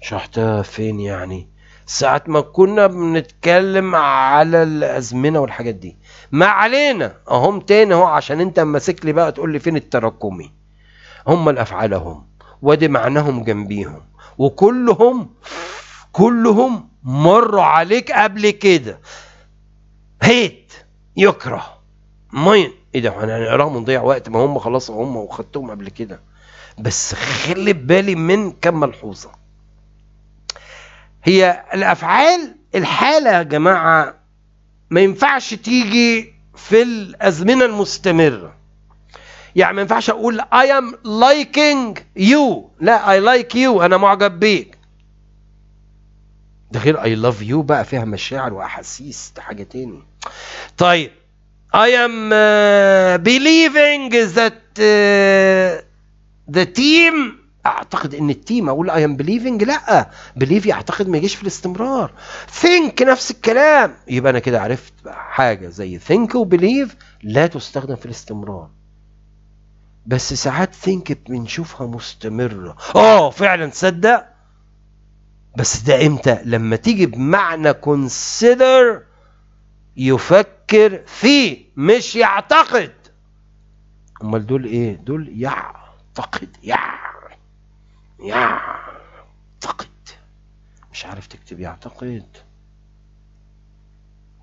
شرحتها فين يعني ساعة ما كنا بنتكلم على الأزمنة والحاجات دي ما علينا أهم تاني أهو عشان أنت ماسك لي بقى تقول لي فين التراكمي هم الأفعالهم وادي معناهم جنبيهم وكلهم كلهم مروا عليك قبل كده هيت يكره مين ايه ده احنا هنقراهم ونضيع وقت ما هم خلاص هم وخدتهم قبل كده بس خلي بالي من كم ملحوظه هي الأفعال الحالة يا جماعة ما ينفعش تيجي في الأزمنة المستمرة يعني ما ينفعش أقول I am liking you لا I like you أنا معجب بيك ده غير I love you بقى فيها مشاعر وأحاسيس ده حاجة تاني طيب I am uh, believing that uh, the team اعتقد ان التيم اقول اي ام بليفنج لا بليف اعتقد ما يجيش في الاستمرار ثينك نفس الكلام يبقى انا كده عرفت حاجه زي ثينك وبليف لا تستخدم في الاستمرار بس ساعات ثينك بنشوفها مستمره اه فعلا تصدق بس ده امتى لما تيجي بمعنى كونسيدر يفكر فيه مش يعتقد امال دول ايه دول يعتقد يعتقد يعتقد مش عارف تكتب يعتقد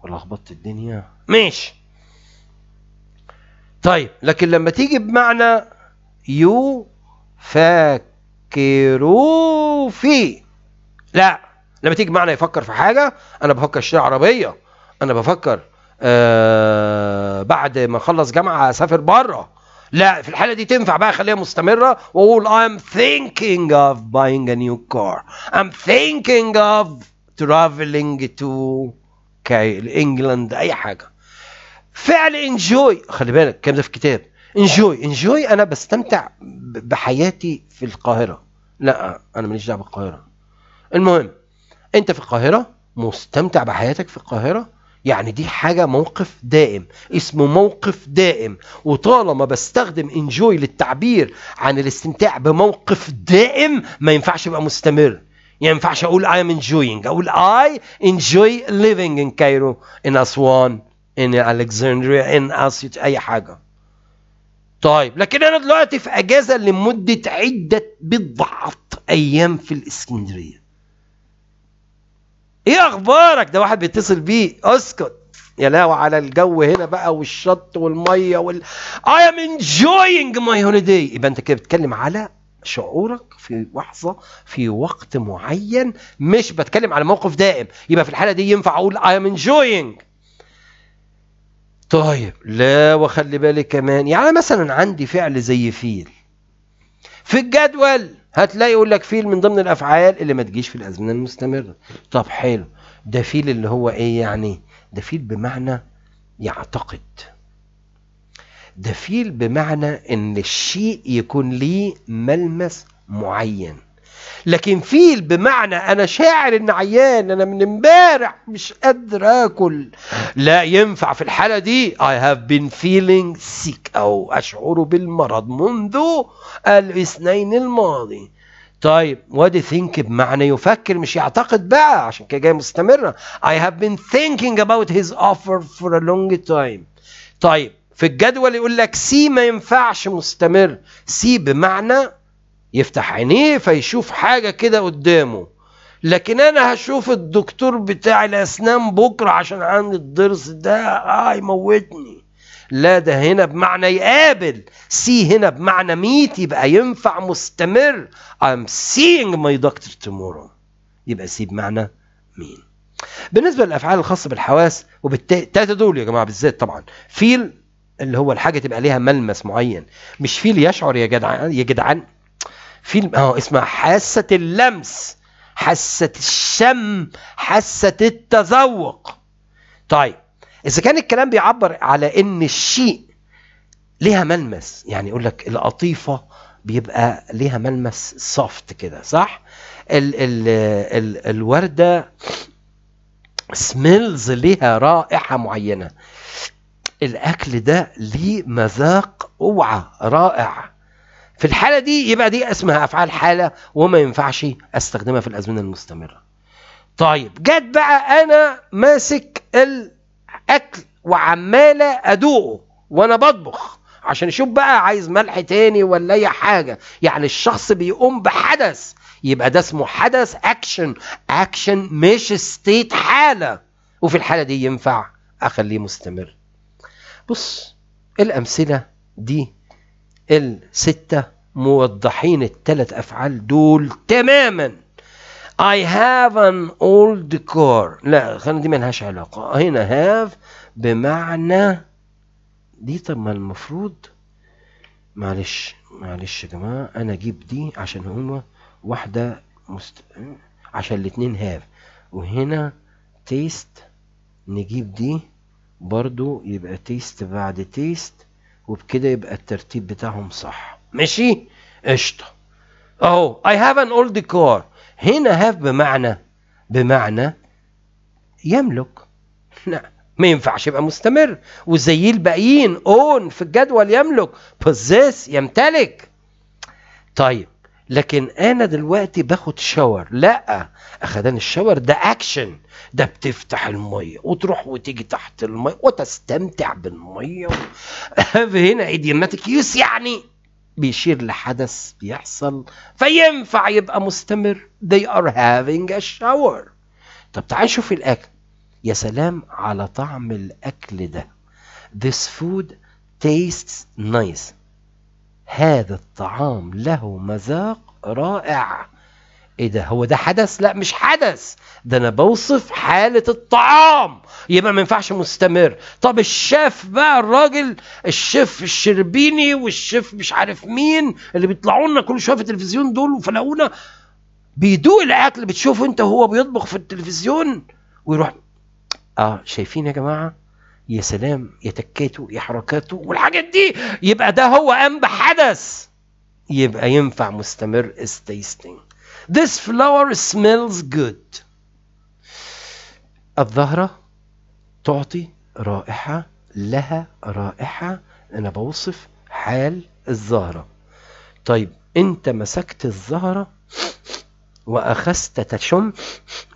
ولخبطت الدنيا ماشي طيب لكن لما تيجي بمعنى يو فاكروا في لا لما تيجي بمعنى يفكر في حاجة أنا بفكر أشتري عربية أنا بفكر آه بعد ما أخلص جامعة أسافر بره لا في الحاله دي تنفع بقى خليها مستمره واقول I'm thinking of buying a new car I'm thinking of traveling to انجلاند اي حاجه فعل انجوي خلي بالك الكلام ده في الكتاب انجوي انجوي انا بستمتع بحياتي في القاهره لا انا ماليش دعوه بالقاهره المهم انت في القاهره مستمتع بحياتك في القاهره يعني دي حاجة موقف دائم اسمه موقف دائم وطالما بستخدم انجوي للتعبير عن الاستمتاع بموقف دائم ما ينفعش يبقى مستمر يعني ما ينفعش اقول I am enjoying اقول I enjoy living in Cairo in Aswan in Alexandria in Asyut اي حاجة طيب لكن انا دلوقتي في اجازة لمدة عدة بضعة ايام في الاسكندرية ايه اخبارك ده واحد بيتصل بيه اسكت يا لا على الجو هنا بقى والشط والميه وال I am enjoying my holiday يبقى انت كده بتتكلم على شعورك في لحظة في وقت معين مش بتكلم على موقف دائم يبقى في الحالة دي ينفع أقول I am enjoying طيب لا وخلي بالك كمان يعني مثلا عندي فعل زي فيل في الجدول هتلاقي يقول لك فيل من ضمن الافعال اللي ما تجيش في الازمنه المستمره طب حلو ده فيل اللي هو ايه يعني ده فيل بمعنى يعتقد ده فيل بمعنى ان الشيء يكون ليه ملمس معين لكن فيل بمعنى انا شاعر ان عيان انا من امبارح مش قادر اكل لا ينفع في الحاله دي I have been feeling sick او اشعر بالمرض منذ الاثنين الماضي طيب وادي ثينك بمعنى يفكر مش يعتقد بقى عشان كده جاي مستمره I have been thinking about his offer for a long time طيب في الجدول يقول لك سي ما ينفعش مستمر سي بمعنى يفتح عينيه فيشوف حاجة كده قدامه لكن انا هشوف الدكتور بتاع الاسنان بكرة عشان عندي الضرس ده اه يموتني لا ده هنا بمعنى يقابل سي هنا بمعنى ميت يبقى ينفع مستمر I'm seeing my doctor tomorrow يبقى سي بمعنى مين بالنسبة للأفعال الخاصة بالحواس وبالتلاتة دول يا جماعة بالذات طبعا فيل اللي هو الحاجة تبقى ليها ملمس معين مش فيل يشعر يا جدعان يا جدعان في اه اسمها حاسة اللمس حاسة الشم حاسة التذوق طيب إذا كان الكلام بيعبر على إن الشيء ليها ملمس يعني يقول لك القطيفة بيبقى ليها ملمس سوفت كده صح؟ ال ال ال الوردة سميلز ليها رائحة معينة الأكل ده ليه مذاق أوعى رائع في الحالة دي يبقى دي اسمها أفعال حالة وما ينفعش أستخدمها في الأزمنة المستمرة طيب جت بقى أنا ماسك الأكل وعمالة أدوقه وأنا بطبخ عشان اشوف بقى عايز ملح تاني ولا اي حاجه يعني الشخص بيقوم بحدث يبقى ده اسمه حدث اكشن اكشن مش ستيت حاله وفي الحاله دي ينفع اخليه مستمر بص الامثله دي الستة موضحين الثلاث أفعال دول تماما I have an old car لا خلينا دي ملهاش علاقة هنا have بمعنى دي طب ما المفروض معلش معلش يا جماعة أنا أجيب دي عشان هما واحدة مست... عشان الاتنين هاف وهنا تيست نجيب دي برضو يبقى تيست بعد تيست وبكده يبقى الترتيب بتاعهم صح ماشي قشطه اهو اي هاف ان اولد كار هنا هاف بمعنى بمعنى يملك <laughs> لا ما ينفعش يبقى مستمر وزي الباقيين اون في الجدول يملك possess يمتلك طيب لكن انا دلوقتي باخد شاور لا اخدان الشاور ده اكشن ده بتفتح الميه وتروح وتيجي تحت الميه وتستمتع بالميه <laughs> هنا ايديماتيك يوس يعني بيشير لحدث بيحصل فينفع يبقى مستمر they are having a shower طب تعال نشوف الاكل يا سلام على طعم الاكل ده this food tastes nice هذا الطعام له مذاق رائع ايه ده هو ده حدث لا مش حدث ده انا بوصف حالة الطعام يبقى ما ينفعش مستمر طب الشيف بقى الراجل الشيف الشربيني والشيف مش عارف مين اللي بيطلعوا لنا كل شويه في التلفزيون دول وفلاقونا بيدوق الاكل بتشوفه انت وهو بيطبخ في التلفزيون ويروح اه شايفين يا جماعه يا سلام يا تكاته يا حركاته والحاجات دي يبقى ده هو قام بحدث يبقى ينفع مستمر is tasting this flower smells good الظهرة تعطي رائحة لها رائحة أنا بوصف حال الزهرة طيب أنت مسكت الزهرة وأخذت تشم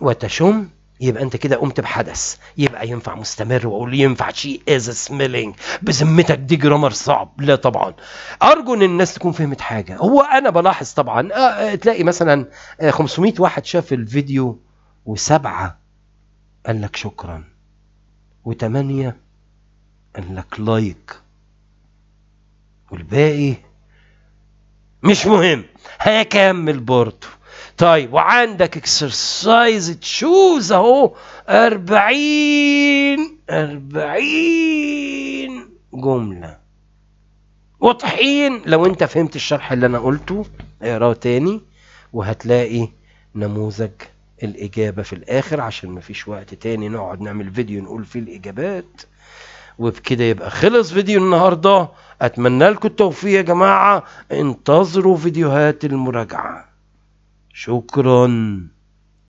وتشم يبقى انت كده قمت بحدث يبقى ينفع مستمر واقول ينفع شيء از سميلينج بذمتك دي جرامر صعب لا طبعا ارجو ان الناس تكون فهمت حاجه هو انا بلاحظ طبعا آه، آه، تلاقي مثلا 500 آه، واحد شاف الفيديو وسبعه قال لك شكرا وثمانيه قال لك لايك والباقي مش مهم هكمل برضه طيب وعندك اكسرسايز تشوز اهو 40 40 جملة واضحين لو انت فهمت الشرح اللي انا قلته اقراه تاني وهتلاقي نموذج الإجابة في الآخر عشان مفيش وقت تاني نقعد نعمل فيديو نقول فيه الإجابات وبكده يبقى خلص فيديو النهاردة أتمنى لكم التوفيق يا جماعة انتظروا فيديوهات المراجعة 쇼크런